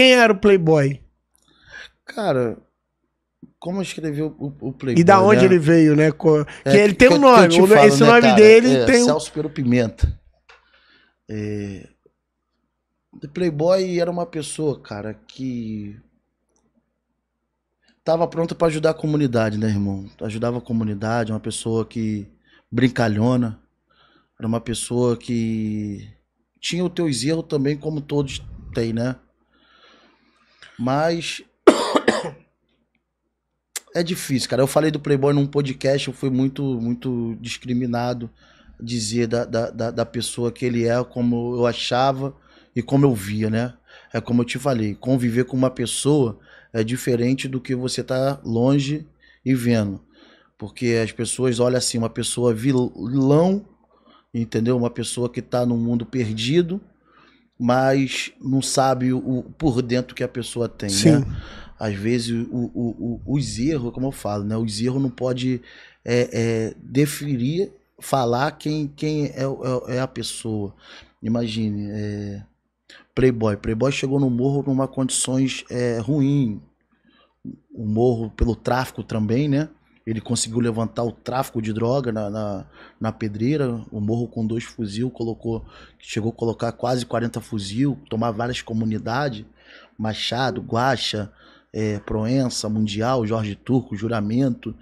Quem era o Playboy? Cara, como escreveu o, o Playboy? E da né? onde né? ele veio, né? É, que é, ele tem que, um nome. falo, esse né, nome cara, dele é, tem. Celso Pedro Pimenta. É... O Playboy era uma pessoa, cara, que estava pronto para ajudar a comunidade, né, irmão? Ajudava a comunidade, uma pessoa que brincalhona, era uma pessoa que tinha os teus erros também, como todos têm, né? Mas é difícil, cara. Eu falei do Playboy num podcast, eu fui muito, muito discriminado dizer da, da, da, pessoa que ele é, como eu achava e como eu via, né? É como eu te falei, conviver com uma pessoa é diferente do que você tá longe e vendo. Porque as pessoas olham assim, uma pessoa vilão, entendeu? Uma pessoa que tá no mundo perdido, mas não sabe o, o por dentro que a pessoa tem, né? Sim. né? Às vezes o, o, os erros, como eu falo, né? Os erros não pode é, é, definir, falar quem, quem é, é, é a pessoa. Imagine, é, Playboy. Playboy chegou no morro numa condições é, ruim. O morro pelo tráfico também, né? Ele conseguiu levantar o tráfico de droga na, na, na pedreira, o morro com dois fuzil, colocou, chegou a colocar quase 40 fuzil, tomar várias comunidades, Machado, guacha é, Proença, Mundial, Jorge Turco, Juramento.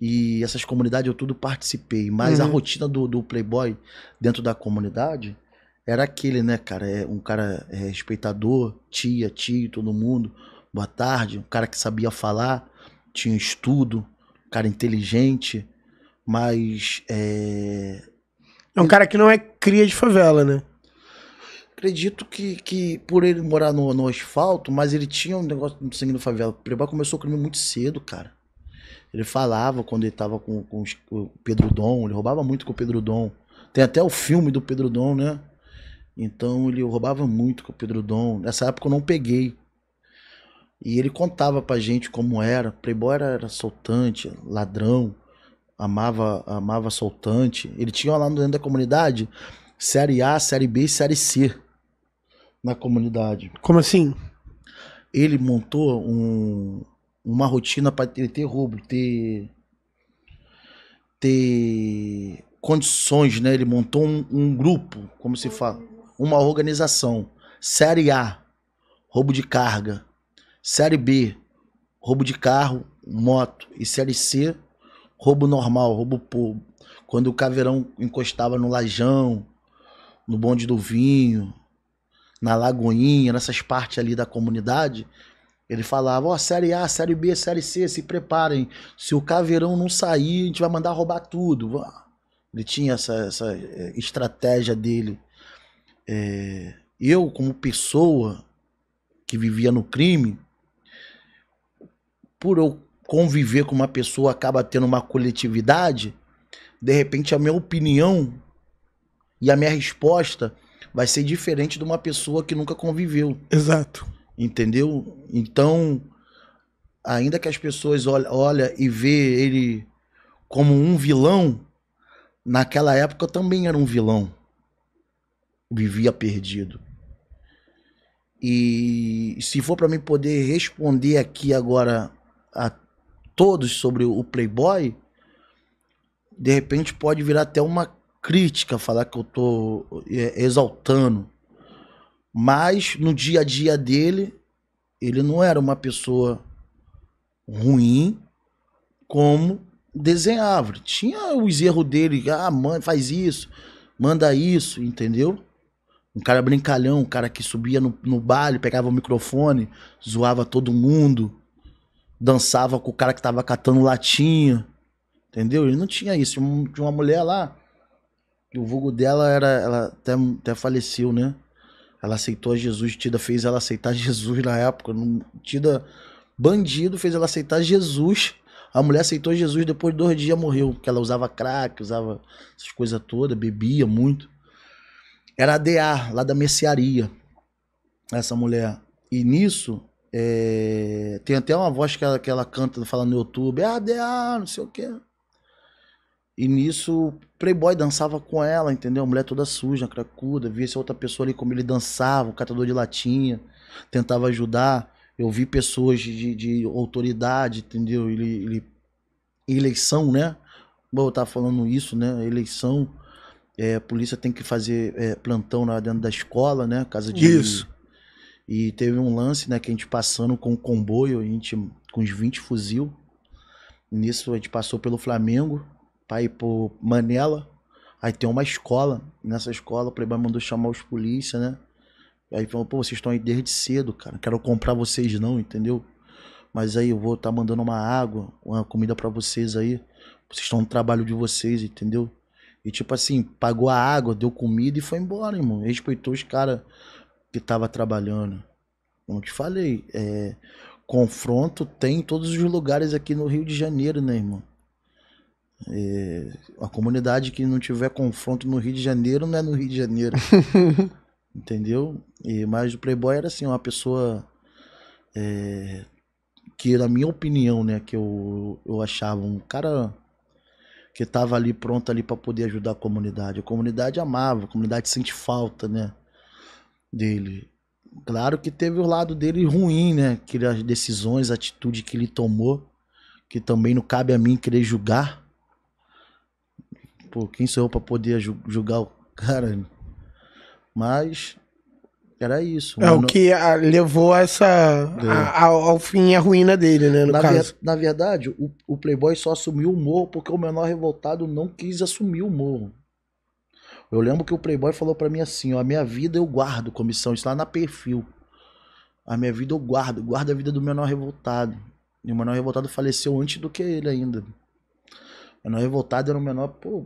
E essas comunidades eu tudo participei. Mas uhum. a rotina do, do Playboy dentro da comunidade era aquele, né, cara? É, um cara é, respeitador, tia, tio, todo mundo. Boa tarde. Um cara que sabia falar, tinha estudo, cara inteligente, mas. É, é um cara que não é cria de favela, né? Acredito que, que por ele morar no, no asfalto, mas ele tinha um negócio de sangue da favela. O Playboy começou o crime muito cedo, cara. Ele falava quando ele tava com, com o Pedro Dom, ele roubava muito com o Pedro Dom. Tem até o filme do Pedro Dom, né? Então ele roubava muito com o Pedro Dom. Nessa época eu não peguei. E ele contava pra gente como era. Playboy era, era soltante, ladrão, amava, amava soltante. Ele tinha lá dentro da comunidade série A, série B e série C na comunidade. Como assim? Ele montou um, uma rotina para ele ter roubo, ter ter condições, né? Ele montou um, um grupo, como se fala, uma organização, série A, roubo de carga. Série B, roubo de carro, moto. E Série C, roubo normal, roubo povo. Quando o caveirão encostava no lajão, no bonde do vinho, na lagoinha, nessas partes ali da comunidade, ele falava, ó, oh, série A, série B, série C, se preparem. Se o caveirão não sair, a gente vai mandar roubar tudo. Ele tinha essa, essa é, estratégia dele. É, eu, como pessoa que vivia no crime, por eu conviver com uma pessoa, acaba tendo uma coletividade, de repente a minha opinião e a minha resposta vai ser diferente de uma pessoa que nunca conviveu. Exato. Entendeu? Então, ainda que as pessoas olhem olha e vê ele como um vilão, naquela época eu também era um vilão. Vivia perdido. E se for para mim poder responder aqui agora a todos sobre o Playboy, de repente pode virar até uma crítica, falar que eu tô é, exaltando. Mas no dia a dia dele, ele não era uma pessoa ruim como desenhava. Tinha os erros dele, ah, mãe, faz isso, manda isso, entendeu? Um cara brincalhão, um cara que subia no, no baile, pegava o microfone, zoava todo mundo, dançava com o cara que tava catando latinho. Entendeu? Ele não tinha isso. Tinha uma mulher lá, que o vulgo dela era. Ela até, até faleceu, né? Ela aceitou Jesus, Tida fez ela aceitar Jesus na época. Tida, bandido, fez ela aceitar Jesus. A mulher aceitou Jesus, depois de dois dias morreu, porque ela usava crack, usava essas coisas todas, bebia muito. Era a DA, lá da mercearia, essa mulher. E nisso, é, tem até uma voz que ela, que ela canta, fala no YouTube, ADA, ah, não sei o quê. E nisso, o Playboy dançava com ela, entendeu? mulher toda suja, cracuda. Via essa outra pessoa ali como ele dançava, o catador de latinha, tentava ajudar. Eu vi pessoas de, de autoridade, entendeu? Ele, ele, eleição, né? Bom, eu tava falando isso, né? Eleição. É, a polícia tem que fazer é, plantão lá dentro da escola, né? Casa de. Isso e teve um lance, né, que a gente passando com o comboio, a gente com uns 20 fuzil. Nisso a gente passou pelo Flamengo, pra ir por Manela. Aí tem uma escola. Nessa escola, o Playboy mandou chamar os polícia, né? Aí falou, pô, vocês estão aí desde cedo, cara. Não quero comprar vocês não, entendeu? Mas aí eu vou estar tá mandando uma água, uma comida para vocês aí. Vocês estão no trabalho de vocês, entendeu? E tipo assim, pagou a água, deu comida e foi embora, irmão. Respeitou os caras que estava trabalhando. Como te falei, é, confronto tem em todos os lugares aqui no Rio de Janeiro, né, irmão? É, a comunidade que não tiver confronto no Rio de Janeiro não é no Rio de Janeiro. entendeu? E, mas o Playboy era assim, uma pessoa é, que, na minha opinião, né, que eu, eu achava um cara que estava ali pronto ali para poder ajudar a comunidade. A comunidade amava, a comunidade sente falta, né? dele. Claro que teve o lado dele ruim, né? Que as decisões, atitude que ele tomou, que também não cabe a mim querer julgar. Pô, quem sou eu pra poder julgar o cara? Mas era isso. É o que a, ah, levou a essa, é. a, a, ao fim a ruína dele, né? na, ver, na verdade, o, o Playboy só assumiu o morro porque o menor revoltado não quis assumir o morro. Eu lembro que o Playboy falou para mim assim, ó, a minha vida eu guardo comissão, isso lá na perfil. A minha vida eu guardo, guardo a vida do menor revoltado. E o menor revoltado faleceu antes do que ele ainda. O menor revoltado era o menor, pô,